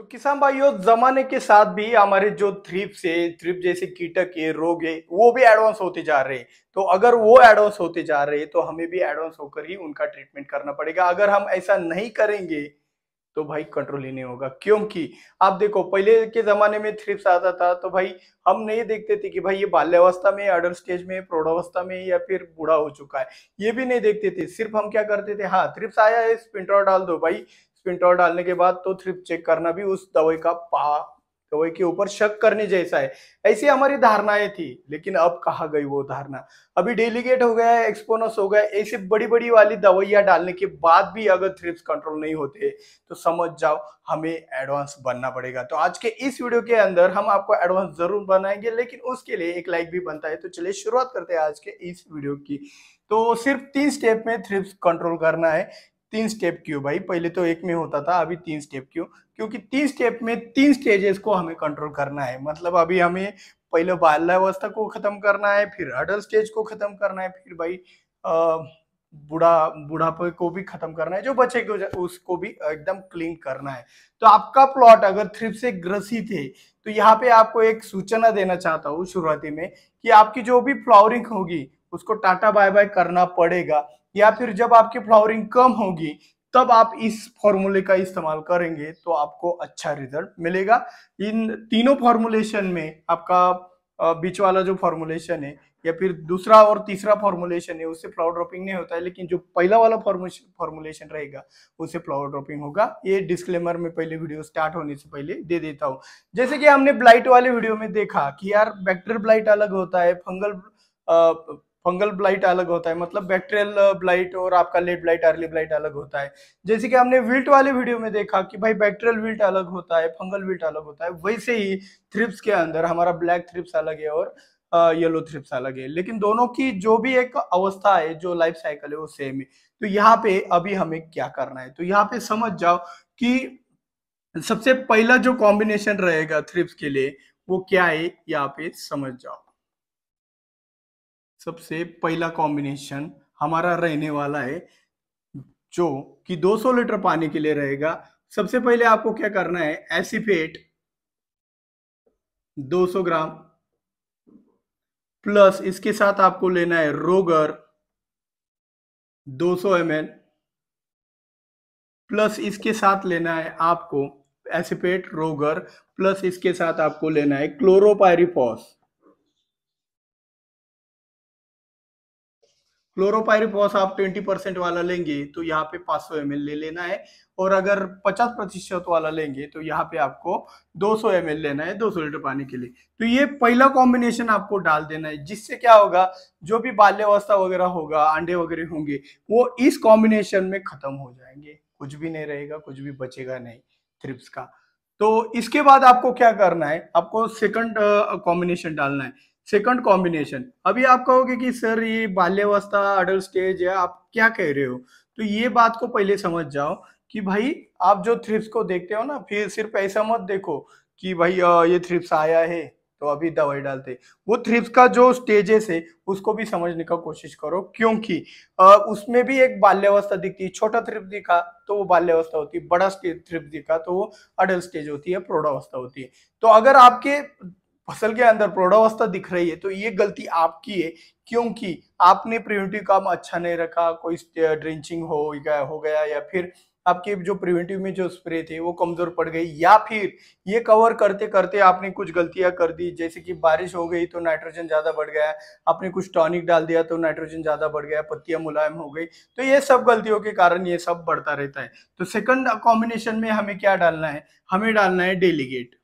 तो किसान भाइयों जमाने के साथ भी हमारे जो थ्रिप से थ्रिप जैसे कीटक है रोग है वो भी एडवांस होते जा रहे हैं तो अगर वो एडवांस होते जा रहे हैं तो हमें भी एडवांस होकर ही उनका ट्रीटमेंट करना पड़ेगा अगर हम ऐसा नहीं करेंगे तो भाई कंट्रोल ही नहीं होगा क्योंकि आप देखो पहले के जमाने में थ्रिप्स आता था तो भाई हम नहीं देखते थे कि भाई ये बाल्यावस्था में अडल स्टेज में प्रौढ़वस्था में या फिर बूढ़ा हो चुका है ये भी नहीं देखते थे सिर्फ हम क्या करते थे हाँ थ्रिप्स आया है स्पिंटर डाल दो भाई स्पिंटॉल डालने के बाद तो थ्रिप चेक करना भी उस दवाई का पा दवाई के ऊपर शक करने जैसा है ऐसी हमारी धारणाएं थी लेकिन अब कहा गई वो धारणा अभी डेलीगेट हो गया एक्सपोनस हो गया ऐसे बड़ी बड़ी वाली दवाइयां डालने के बाद भी अगर थ्रिप्स कंट्रोल नहीं होते तो समझ जाओ हमें एडवांस बनना पड़ेगा तो आज के इस वीडियो के अंदर हम आपको एडवांस जरूर बनाएंगे लेकिन उसके लिए एक लाइक भी बनता है तो चलिए शुरुआत करते हैं आज के इस वीडियो की तो सिर्फ तीन स्टेप में थ्रिप्स कंट्रोल करना है तीन स्टेप क्यों भाई पहले तो एक में होता था अभी तीन स्टेप क्यों क्योंकि तीन स्टेप में तीन स्टेजेस को हमें कंट्रोल करना है मतलब अभी हमें पहले बाल्यावस्था को खत्म करना है फिर अडल्ट स्टेज को खत्म करना है फिर भाई बूढ़ा बुढ़ापे को भी खत्म करना है जो बच्चे को उसको भी एकदम क्लीन करना है तो आपका प्लॉट अगर थ्रिप से ग्रसित है तो यहाँ पे आपको एक सूचना देना चाहता हूँ शुरुआती में कि आपकी जो भी फ्लावरिंग होगी उसको टाटा बाय बाय करना पड़ेगा या फिर जब आपकी फ्लावरिंग कम होगी तब आप इस फॉर्मूले का इस्तेमाल करेंगे तो आपको अच्छा रिजल्ट मिलेगा इन तीनों फॉर्मुलेशन में आपका बीच वाला जो फॉर्मुलेशन है या फिर दूसरा और तीसरा फॉर्मुलेशन है उससे फ्लावर ड्रॉपिंग नहीं होता है लेकिन जो पहला वाला फॉर्मुलेशन रहेगा उससे फ्लावर ड्रॉपिंग होगा ये डिस्क्लेमर में पहले वीडियो स्टार्ट होने से पहले दे देता हूँ जैसे कि हमने ब्लाइट वाले वीडियो में देखा कि यार बैक्टर ब्लाइट अलग होता है फंगल फंगल ब्लाइट अलग होता है मतलब बैक्टेरियल ब्लाइट और आपका लेट ब्लाइट अर्ली ब्लाइट अलग होता है जैसे कि हमने विल्ट वाले वीडियो में देखा कि भाई बैक्टेरियल विल्ट अलग होता है फंगल विल्ट अलग होता है वैसे ही थ्रिप्स के अंदर हमारा ब्लैक थ्रिप्स अलग है और येलो थ्रिप्स अलग है लेकिन दोनों की जो भी एक अवस्था है जो लाइफ साइकिल है वो सेम है तो यहाँ पे अभी हमें क्या करना है तो यहाँ पे समझ जाओ कि सबसे पहला जो कॉम्बिनेशन रहेगा थ्रिप्स के लिए वो क्या है यहाँ पे समझ जाओ सबसे पहला कॉम्बिनेशन हमारा रहने वाला है जो कि 200 लीटर पानी के लिए रहेगा सबसे पहले आपको क्या करना है एसिफेट 200 ग्राम प्लस इसके साथ आपको लेना है रोगर 200 सौ प्लस इसके साथ लेना है आपको एसिपेट रोगर प्लस इसके साथ आपको लेना है क्लोरोपायरिफॉस क्लोरोपायरिफॉस आप 20 परसेंट वाला लेंगे तो यहाँ पे 500 सौ ले लेना है और अगर 50 प्रतिशत वाला लेंगे तो यहाँ पे आपको 200 सौ लेना है 200 लीटर पानी के लिए तो ये पहला कॉम्बिनेशन आपको डाल देना है जिससे क्या होगा जो भी बाल्यावस्था वगैरह होगा अंडे वगैरह होंगे वो इस कॉम्बिनेशन में खत्म हो जाएंगे कुछ भी नहीं रहेगा कुछ भी बचेगा नहीं थ्रिप्स का तो इसके बाद आपको क्या करना है आपको सेकंड कॉम्बिनेशन डालना है सेकंड कॉम्बिनेशन अभी आप कहोगे कि सर ये बाल्यावस्था अडल्ट स्टेज है आप क्या कह रहे हो तो ये बात को पहले समझ जाओ कि भाई आप जो थ्रिप्स को देखते हो ना फिर सिर्फ ऐसा मत देखो कि भाई ये थ्रिप्स आया है तो अभी दवाई डालते वो थ्रिप्स का जो स्टेजेस है उसको भी समझने का कोशिश करो क्योंकि उसमें भी एक बाल्यावस्था दिखती है छोटा थ्रिप दिखा तो वो बाल्यावस्था होती है बड़ा थ्रिप दिखा तो वो अडल्ट स्टेज होती है प्रौढ़ावस्था होती है तो अगर आपके फसल के अंदर प्रौढ़ावस्था दिख रही है तो ये गलती आपकी है क्योंकि आपने प्रिवेंटिव काम अच्छा नहीं रखा कोई ड्रिंचिंग हो गया हो गया या फिर आपके जो प्रिवेंटिव में जो स्प्रे थे वो कमजोर पड़ गई या फिर ये कवर करते करते आपने कुछ गलतियां कर दी जैसे कि बारिश हो गई तो नाइट्रोजन ज्यादा बढ़ गया आपने कुछ टॉनिक डाल दिया तो नाइट्रोजन ज्यादा बढ़ गया पत्तियां मुलायम हो गई तो ये सब गलतियों के कारण ये सब बढ़ता रहता है तो सेकंड कॉम्बिनेशन में हमें क्या डालना है हमें डालना है डेलीगेट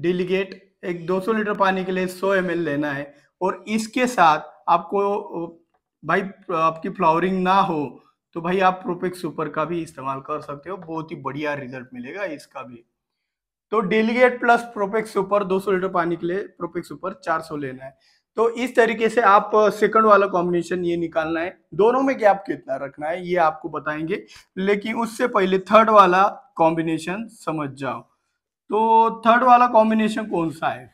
डिलीगेट एक 200 लीटर पानी के लिए 100 एम लेना है और इसके साथ आपको भाई आपकी फ्लावरिंग ना हो तो भाई आप प्रोपेक्स सुपर का भी इस्तेमाल कर सकते हो बहुत ही बढ़िया रिजल्ट मिलेगा इसका भी तो डेलीगेट प्लस प्रोपेक्स सुपर 200 लीटर पानी के लिए प्रोपेक्स सुपर 400 लेना है तो इस तरीके से आप सेकंड वाला कॉम्बिनेशन ये निकालना है दोनों में गैप कितना रखना है ये आपको बताएंगे लेकिन उससे पहले थर्ड वाला कॉम्बिनेशन समझ जाओ तो थर्ड वाला कॉम्बिनेशन कौन सा है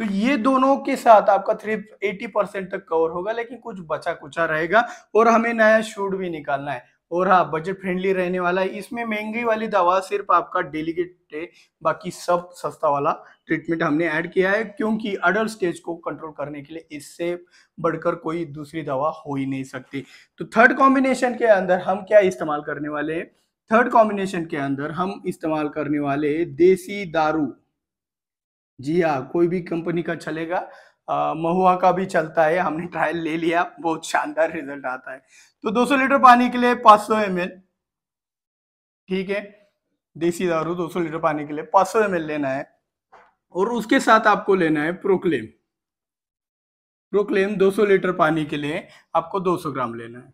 तो ये दोनों के साथ आपका थ्री एटी परसेंट तक कवर होगा लेकिन कुछ बचा कुचा रहेगा और हमें नया शूट भी निकालना है और हाँ बजट फ्रेंडली रहने वाला है इसमें महंगी वाली दवा सिर्फ आपका डेलीगेट है बाकी सब सस्ता वाला ट्रीटमेंट हमने ऐड किया है क्योंकि अडल्ट स्टेज को कंट्रोल करने के लिए इससे बढ़कर कोई दूसरी दवा हो ही नहीं सकती तो थर्ड कॉम्बिनेशन के अंदर हम क्या इस्तेमाल करने वाले हैं थर्ड कॉम्बिनेशन के अंदर हम इस्तेमाल करने वाले देसी दारू जी हाँ कोई भी कंपनी का चलेगा आ, महुआ का भी चलता है हमने ट्रायल ले लिया बहुत शानदार रिजल्ट आता है तो 200 लीटर पानी के लिए 500 सौ ठीक है देसी दारू 200 लीटर पानी के लिए 500 सौ लेना है और उसके साथ आपको लेना है प्रोक्लेम प्रोक्लेम 200 लीटर पानी के लिए आपको 200 ग्राम लेना है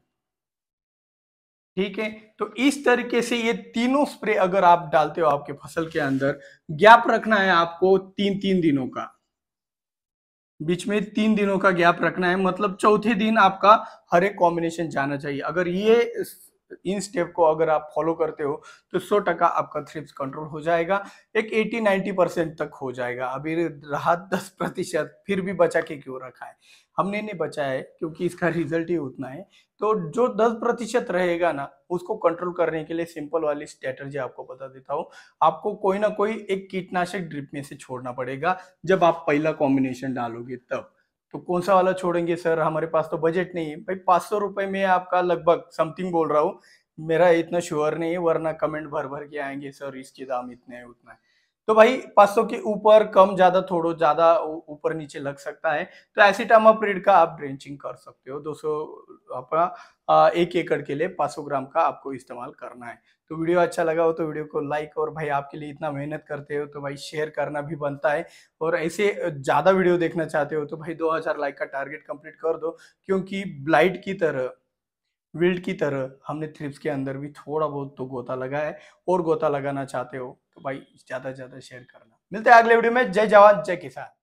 ठीक है तो इस तरीके से ये तीनों स्प्रे अगर आप डालते हो आपके फसल के अंदर गैप रखना है आपको तीन तीन दिनों का बीच में तीन दिनों का गैप रखना है मतलब चौथे दिन आपका हर एक कॉम्बिनेशन जाना चाहिए अगर ये इन स्टेप को अगर आप फॉलो करते हो तो सौ टका आपका थ्रिप्स कंट्रोल हो जाएगा एक 80-90 परसेंट तक हो जाएगा अभी रहा 10 प्रतिशत फिर भी बचा के क्यों रखा है हमने नहीं बचाया है क्योंकि इसका रिजल्ट ही उतना है तो जो दस प्रतिशत रहेगा ना उसको कंट्रोल करने के लिए सिंपल वाली स्ट्रेटर्जी आपको बता देता हूँ आपको कोई ना कोई एक कीटनाशक ड्रिप में से छोड़ना पड़ेगा जब आप पहला कॉम्बिनेशन डालोगे तब तो कौन सा वाला छोड़ेंगे सर हमारे पास तो बजट नहीं है भाई पाँच सौ रुपये में आपका लगभग समथिंग बोल रहा हूँ मेरा इतना श्योर नहीं है वरना कमेंट भर भर के आएंगे सर इसके दाम इतने हैं उतना है तो भाई 500 के ऊपर कम ज्यादा थोड़ा ज्यादा ऊपर नीचे लग सकता है तो एसिटामा रेड का आप ड्रेंचिंग कर सकते हो 200 अपना एक एकड़ के लिए 500 ग्राम का आपको इस्तेमाल करना है तो वीडियो अच्छा लगा हो तो वीडियो को लाइक और भाई आपके लिए इतना मेहनत करते हो तो भाई शेयर करना भी बनता है और ऐसे ज़्यादा वीडियो देखना चाहते हो तो भाई हजार लाइक का टारगेट कंप्लीट कर दो क्योंकि ब्लाइट की तरह विल्ड की तरह हमने थ्रिप्स के अंदर भी थोड़ा बहुत तो गोता लगाया और गोता लगाना चाहते हो तो भाई ज़्यादा से ज़्यादा शेयर करना मिलते हैं अगले वीडियो में जय जवान जय किसान